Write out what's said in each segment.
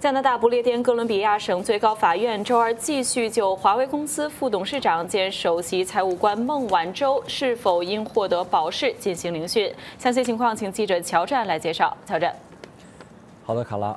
加拿大不列颠哥伦比亚省最高法院周二继续就华为公司副董事长兼首席财务官孟晚舟是否应获得保释进行聆讯。详细情况，请记者乔战来介绍。乔战，好的，卡拉，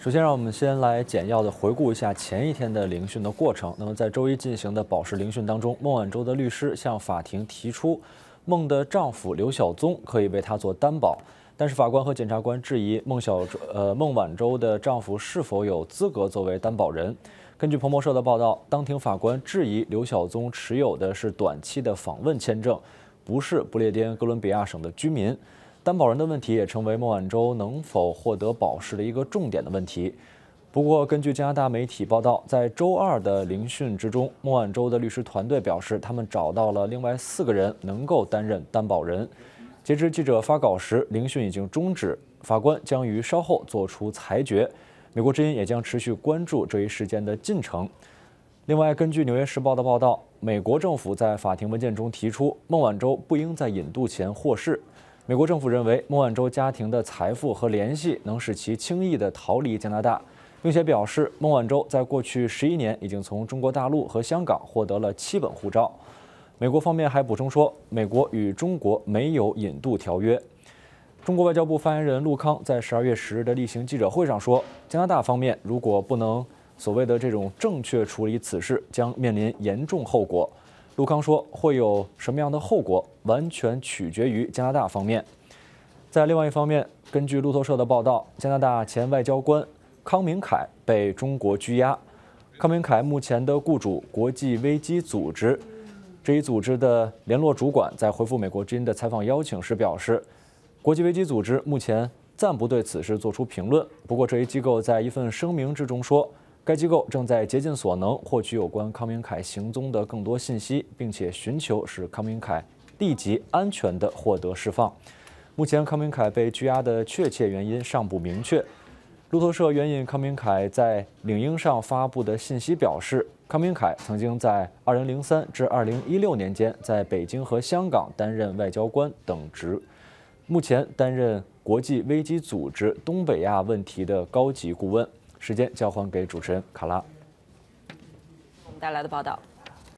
首先让我们先来简要的回顾一下前一天的聆讯的过程。那么，在周一进行的保释聆讯当中，孟晚舟的律师向法庭提出，孟的丈夫刘晓宗可以为她做担保。但是法官和检察官质疑孟小呃孟晚舟的丈夫是否有资格作为担保人。根据彭博社的报道，当庭法官质疑刘晓宗持有的是短期的访问签证，不是不列颠哥伦比亚省的居民。担保人的问题也成为孟晚舟能否获得保释的一个重点的问题。不过，根据加拿大媒体报道，在周二的聆讯之中，孟晚舟的律师团队表示，他们找到了另外四个人能够担任担保人。截至记者发稿时，聆讯已经终止，法官将于稍后作出裁决。美国之音也将持续关注这一事件的进程。另外，根据《纽约时报》的报道，美国政府在法庭文件中提出，孟晚舟不应在引渡前获释。美国政府认为，孟晚舟家庭的财富和联系能使其轻易地逃离加拿大，并且表示，孟晚舟在过去十一年已经从中国大陆和香港获得了七本护照。美国方面还补充说，美国与中国没有引渡条约。中国外交部发言人陆康在十二月十日的例行记者会上说：“加拿大方面如果不能所谓的这种正确处理此事，将面临严重后果。”陆康说：“会有什么样的后果，完全取决于加拿大方面。”在另外一方面，根据路透社的报道，加拿大前外交官康明凯被中国拘押。康明凯目前的雇主国际危机组织。这一组织的联络主管在回复美国之音的采访邀请时表示，国际危机组织目前暂不对此事作出评论。不过，这一机构在一份声明之中说，该机构正在竭尽所能获取有关康明凯行踪的更多信息，并且寻求使康明凯立即安全地获得释放。目前，康明凯被拘押的确切原因尚不明确。路透社援引康明凯在领英上发布的信息表示，康明凯曾经在2003至2016年间在北京和香港担任外交官等职，目前担任国际危机组织东北亚问题的高级顾问。时间交还给主持人卡拉。我们带来的报道。